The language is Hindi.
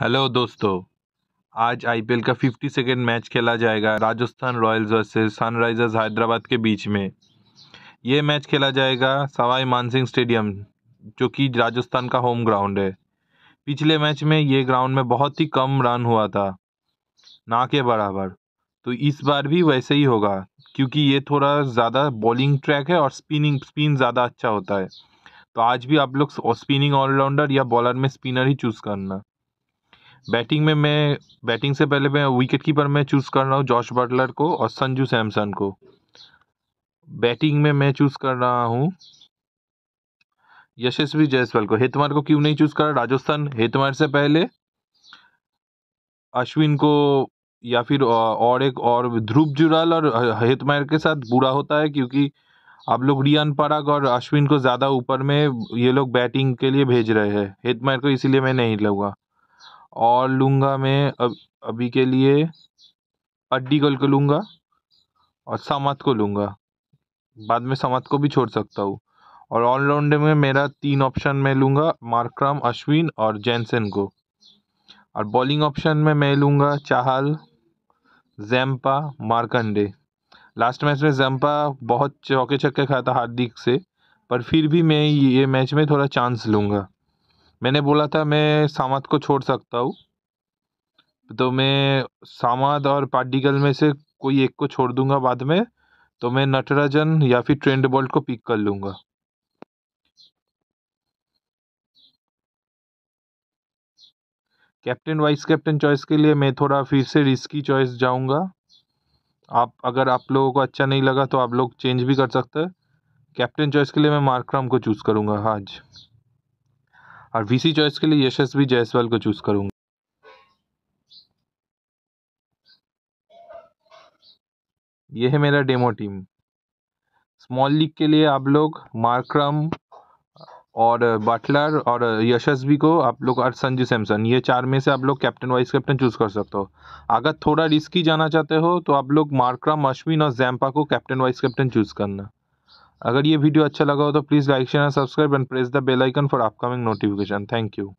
हेलो दोस्तों आज आईपीएल का 50 सेकेंड मैच खेला जाएगा Rajasthan Royals versus Sunrisers Hyderabad के बीच में ये मैच खेला जाएगा सवाई मानसिंह स्टेडियम जो कि राजस्थान का होम ग्राउंड है पिछले मैच में ये ग्राउंड में बहुत ही कम रन हुआ था ना के बराबर तो इस बार भी वैसे ही होगा क्योंकि ये थोड़ा ज़्यादा बॉलिंग ट्रैक है और स्पिनिंग स्पिन ज़्यादा अच्छा होता है तो आज भी आप लोग स्पिनिंग ऑलराउंडर या बॉलर में स्पिनर ही चूज़ करना बैटिंग में मैं बैटिंग से पहले मैं विकेट कीपर में चूज़ कर रहा हूँ जॉर्ज बटलर को और संजू सैमसन को बैटिंग में मैं चूज़ कर रहा हूँ यशस्वी जायसवाल को हेतमार को क्यों नहीं चूज़ कर राजस्थान हेतमार से पहले अश्विन को या फिर और एक और ध्रुव जुराल और हेतमायर के साथ बुरा होता है क्योंकि आप लोग रियान पराग और अश्विन को ज़्यादा ऊपर में ये लोग बैटिंग के लिए भेज रहे हैं हेतमायर को इसीलिए मैं नहीं लूँगा और लूँगा मैं अब अभी के लिए अड्डी गल को लूँगा और सामत को लूँगा बाद में समत को भी छोड़ सकता हूँ और ऑलराउंडर में मेरा तीन ऑप्शन मैं लूँगा मार्क्रम अश्विन और जैनसन को और बॉलिंग ऑप्शन में मैं लूँगा Chahal Zampa Markande last match में जैम्पा बहुत चौके छक्के खाया था हार्दिक से पर फिर भी मैं ये मैच में थोड़ा चांस लूँगा मैंने बोला था मैं सामाद को छोड़ सकता हूँ तो मैं सामाद और पार्टिकल में से कोई एक को छोड़ दूंगा बाद में तो मैं नटराजन या फिर ट्रेंड बोल्ट को पिक कर लूँगा कैप्टन वाइस कैप्टन चॉइस के लिए मैं थोड़ा फिर से रिस्की चॉइस जाऊंगा आप अगर आप लोगों को अच्छा नहीं लगा तो आप लोग चेंज भी कर सकते हैं कैप्टन चॉइस के लिए मैं मार्क्राम को चूज़ करूंगा आज हाँ और वीसी चॉइस के लिए यशस्वी जायसवाल को चूज़ करूंगा यह है मेरा डेमो टीम स्मॉल लीग के लिए आप लोग मार्क्रम और बटलर और यशस्वी को आप लोग और संजू सैमसन ये चार में से आप लोग कैप्टन वाइस कैप्टन चूज़ कर सकते हो अगर थोड़ा रिस्की जाना चाहते हो तो आप लोग मार्क्रम अश्विन और जैम्पा को कैप्टन वाइस कैप्टन चूज़ करना अगर ये वीडियो अच्छा लगा हो तो please like share subscribe and press the bell icon for upcoming notification thank you